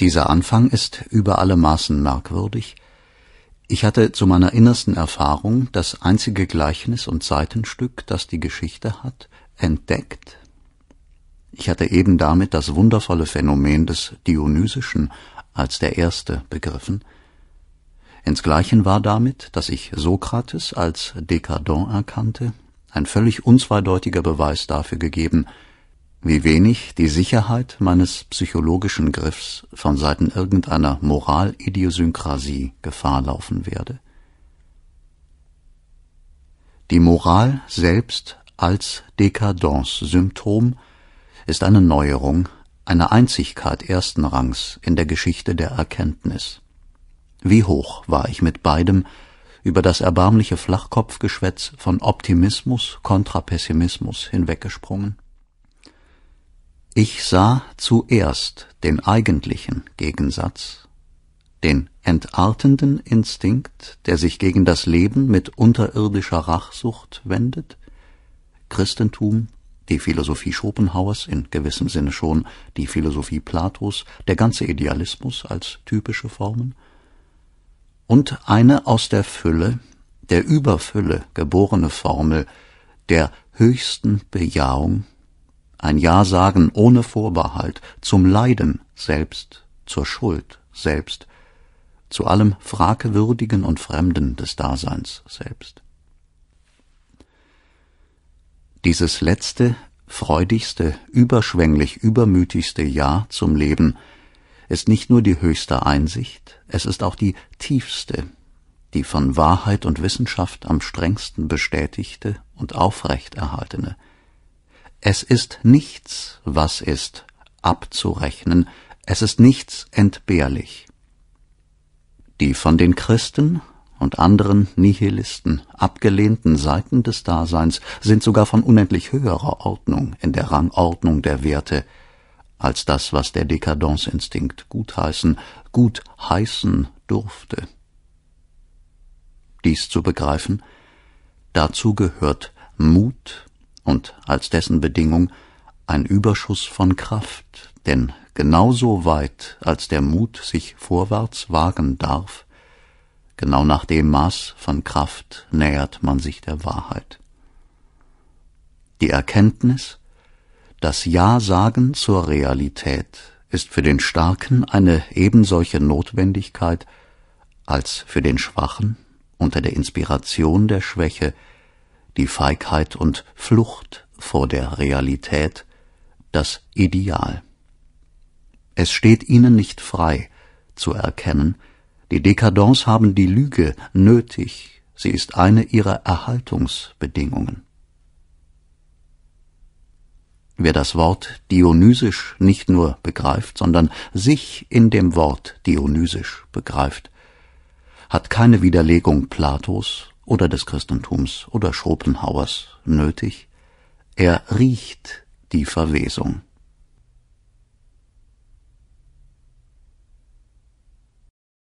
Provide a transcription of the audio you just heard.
Dieser Anfang ist über alle Maßen merkwürdig. Ich hatte zu meiner innersten Erfahrung das einzige Gleichnis und Seitenstück, das die Geschichte hat, entdeckt. Ich hatte eben damit das wundervolle Phänomen des Dionysischen als der erste begriffen. Insgleichen war damit, dass ich Sokrates als Dekadent erkannte, ein völlig unzweideutiger Beweis dafür gegeben, wie wenig die Sicherheit meines psychologischen Griffs von Seiten irgendeiner Moralidiosynkrasie Gefahr laufen werde. Die Moral selbst als Dekadenz-Symptom ist eine Neuerung, eine Einzigkeit ersten Rangs in der Geschichte der Erkenntnis. Wie hoch war ich mit beidem über das erbärmliche Flachkopfgeschwätz von Optimismus kontra Pessimismus hinweggesprungen? Ich sah zuerst den eigentlichen Gegensatz, den entartenden Instinkt, der sich gegen das Leben mit unterirdischer Rachsucht wendet, Christentum, die Philosophie Schopenhauers, in gewissem Sinne schon die Philosophie Platos, der ganze Idealismus als typische Formen, und eine aus der Fülle, der Überfülle geborene Formel der höchsten Bejahung ein Ja sagen ohne Vorbehalt, zum Leiden selbst, zur Schuld selbst, zu allem Fragewürdigen und Fremden des Daseins selbst. Dieses letzte, freudigste, überschwänglich übermütigste Ja zum Leben ist nicht nur die höchste Einsicht, es ist auch die tiefste, die von Wahrheit und Wissenschaft am strengsten bestätigte und aufrechterhaltene, erhaltene, es ist nichts, was ist, abzurechnen, es ist nichts entbehrlich. Die von den Christen und anderen Nihilisten abgelehnten Seiten des Daseins sind sogar von unendlich höherer Ordnung in der Rangordnung der Werte als das, was der Dekadenzinstinkt gutheißen, gut heißen durfte. Dies zu begreifen, dazu gehört Mut und als dessen Bedingung ein Überschuss von Kraft, denn genauso weit, als der Mut sich vorwärts wagen darf, genau nach dem Maß von Kraft nähert man sich der Wahrheit. Die Erkenntnis, das Ja-Sagen zur Realität ist für den Starken eine ebensolche Notwendigkeit als für den Schwachen unter der Inspiration der Schwäche die Feigheit und Flucht vor der Realität, das Ideal. Es steht ihnen nicht frei, zu erkennen, die Dekadence haben die Lüge nötig, sie ist eine ihrer Erhaltungsbedingungen. Wer das Wort dionysisch nicht nur begreift, sondern sich in dem Wort dionysisch begreift, hat keine Widerlegung Platos oder des Christentums oder Schopenhauers nötig. Er riecht die Verwesung.